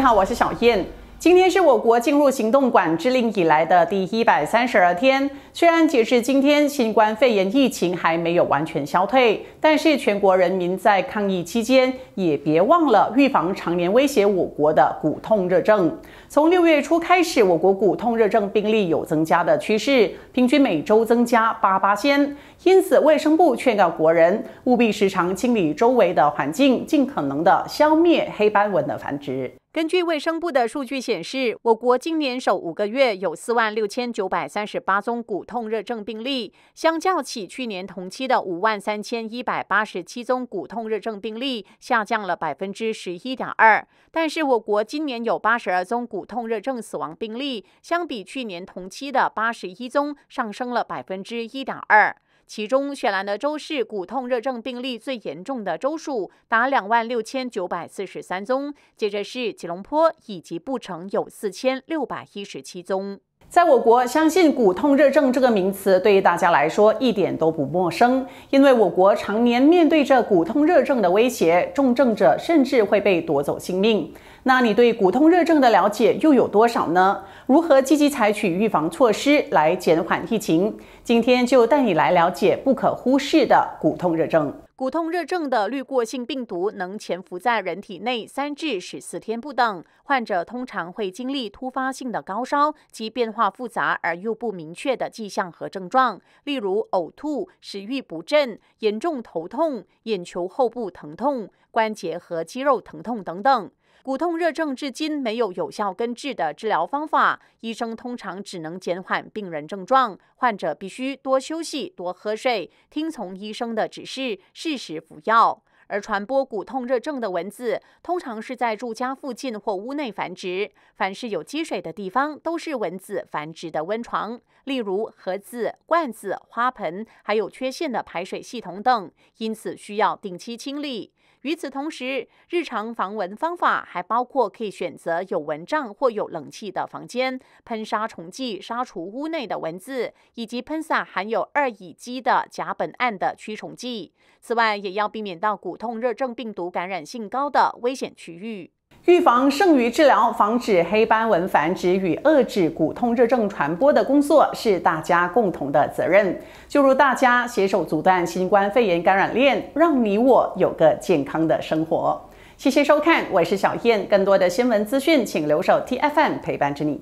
你好，我是小燕。今天是我国进入行动管制令以来的第一百三十二天。虽然截至今天，新冠肺炎疫情还没有完全消退，但是全国人民在抗疫期间也别忘了预防常年威胁我国的骨痛热症。从六月初开始，我国骨痛热症病例有增加的趋势，平均每周增加八八千。因此，卫生部劝告国人务必时常清理周围的环境，尽可能的消灭黑斑蚊的繁殖。根据卫生部的数据显示，我国今年首五个月有四万六千九百三十八宗骨痛热症病例，相较起去年同期的五万三千一百八十七宗骨痛热症病例，下降了百分之十一点二。但是，我国今年有八十二宗骨痛热症死亡病例，相比去年同期的八十一宗，上升了百分之一点二。其中，雪兰的州市骨痛热症病例最严重的州数达两万六千九百四十三宗，接着是吉隆坡以及布城有四千六百一十七宗。在我国，相信“骨痛热症”这个名词对于大家来说一点都不陌生，因为我国常年面对着骨痛热症的威胁，重症者甚至会被夺走性命。那你对骨痛热症的了解又有多少呢？如何积极采取预防措施来减缓疫情？今天就带你来了解不可忽视的骨痛热症。骨痛热症的滤过性病毒能潜伏在人体内三至十四天不等。患者通常会经历突发性的高烧及变化复杂而又不明确的迹象和症状，例如呕吐、食欲不振、严重头痛、眼球后部疼痛、关节和肌肉疼痛等等。骨痛热症至今没有有效根治的治疗方法，医生通常只能减缓病人症状。患者必须多休息、多喝水，听从医生的指示，适时服药。而传播骨痛热症的蚊子通常是在住家附近或屋内繁殖，凡是有积水的地方都是蚊子繁殖的温床，例如盒子、罐子、花盆，还有缺陷的排水系统等，因此需要定期清理。与此同时，日常防蚊方法还包括可以选择有蚊帐或有冷气的房间，喷杀虫剂杀除屋内的蚊子，以及喷洒含有二乙基的甲苯胺的驱虫剂。此外，也要避免到骨痛热症病毒感染性高的危险区域。预防剩余治疗、防止黑斑纹繁殖与遏制骨痛热症传播的工作是大家共同的责任。就如大家携手阻断新冠肺炎感染链，让你我有个健康的生活。谢谢收看，我是小燕。更多的新闻资讯，请留守 T F M 陪伴着你。